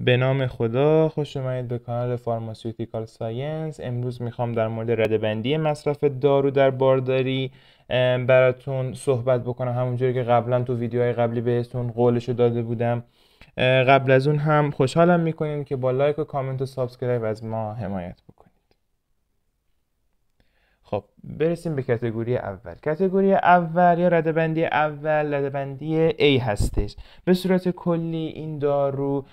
به نام خدا خوش اومدید به کانال فارماسیوتیکال ساینس امروز میخوام در مورد ردبندی مصرف دارو در بارداری براتون صحبت بکنم همونجوری که قبلا تو ویدیوهای قبلی بهتون قولشو داده بودم قبل از اون هم خوشحالم میکنیم که با لایک و کامنت و سابسکرایب از ما حمایت بکنید خب برسیم به کتگوری اول کتگوری اول یا ردبندی اول ردبندی A هستش به صورت کلی این دارو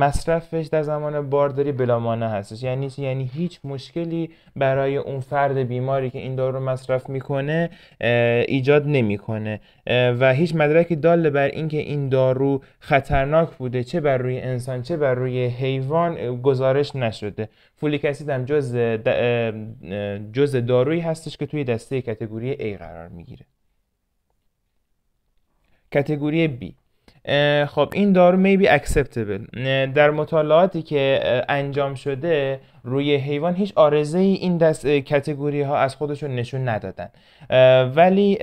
مصرفش در زمان بارداری بلامانه هستش یعنی یعنی هیچ مشکلی برای اون فرد بیماری که این دارو مصرف میکنه ایجاد نمیکنه و هیچ مدرکی دال بر اینکه این دارو خطرناک بوده چه بر روی انسان چه بر روی حیوان گزارش نشده فولیک اسید هم جز جز داروی هست هستش که توی دسته کتگوری A قرار میگیره کتگوری B خب این دارو میبی acceptable در مطالعاتی که انجام شده روی حیوان هیچ آرزه ای این دست کتگوری ها از خودشون نشون ندادن ولی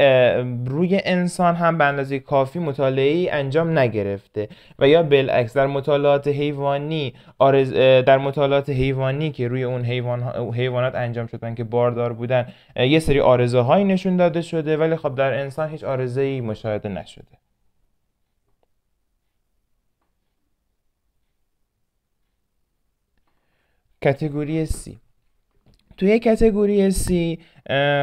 روی انسان هم به اندازه کافی مطالعه ای انجام نگرفته و یا بالعکس در مطالعات حیوانی آرز در مطالعات حیوانی که روی اون حیوان حیوانات انجام شدن که باردار بودن یه سری آرزه هایی نشون داده شده ولی خب در انسان هیچ آرزه ای مشاهده نشده کتگوری C توی کتگوری C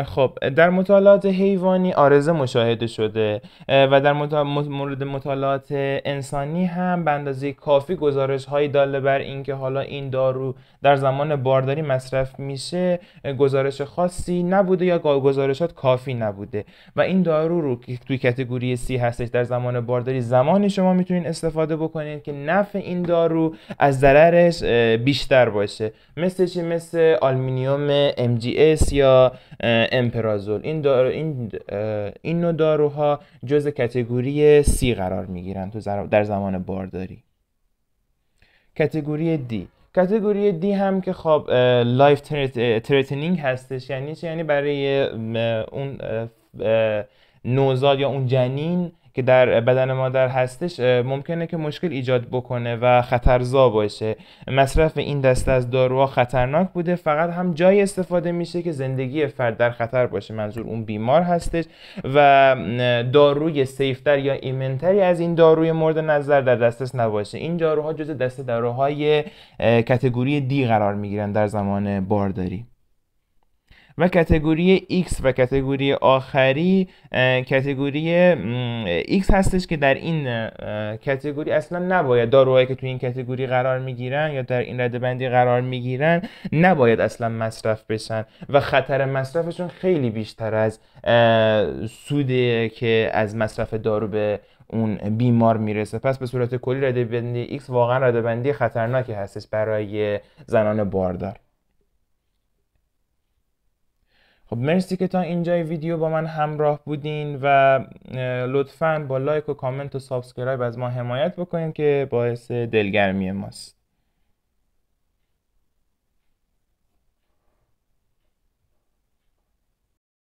خب در مطالعات حیوانی آرزه مشاهده شده و در مورد مطالعات انسانی هم به اندازه کافی گزارش هایی داله بر اینکه حالا این دارو در زمان بارداری مصرف میشه گزارش خاصی نبوده یا گزارشات کافی نبوده و این دارو رو که توی کتگوری سی هستش در زمان بارداری زمانی شما میتونید استفاده بکنید که نفع این دارو از ضررش بیشتر باشه مثل چی مثل آلمینیوم MGS یا امپرازول این دارو این این نوع داروها جز کتگوری سی قرار می گیرن تو در زمان بارداری کتگوری دی کتگوری دی هم که خب لایف ترتنینگ هستش یعنی یعنی برای اون نوزاد یا اون جنین که در بدن مادر هستش ممکنه که مشکل ایجاد بکنه و خطرزا باشه مصرف این دسته از داروها خطرناک بوده فقط هم جای استفاده میشه که زندگی فرد در خطر باشه منظور اون بیمار هستش و داروی سیفتر یا ایمنتری از این داروی مورد نظر در دسترس نباشه این داروها جز دسته داروهای کتگوری دی قرار میگیرن در زمان بارداری و کتگوری X و کتگوری آخری کتگوری X هستش که در این کتگوری اصلا نباید داروهایی که توی این کتگوری قرار میگیرن یا در این رده بندی قرار میگیرن نباید اصلا مصرف بشن و خطر مصرفشون خیلی بیشتر از سوده که از مصرف دارو به اون بیمار میرسه پس به صورت کلی رده بندی X واقعا رده بندی خطرناکی هستش برای زنان باردار خب مرسی که تا اینجای ویدیو با من همراه بودین و لطفاً با لایک و کامنت و سابسکرایب از ما حمایت بکنین که باعث دلگرمی ماست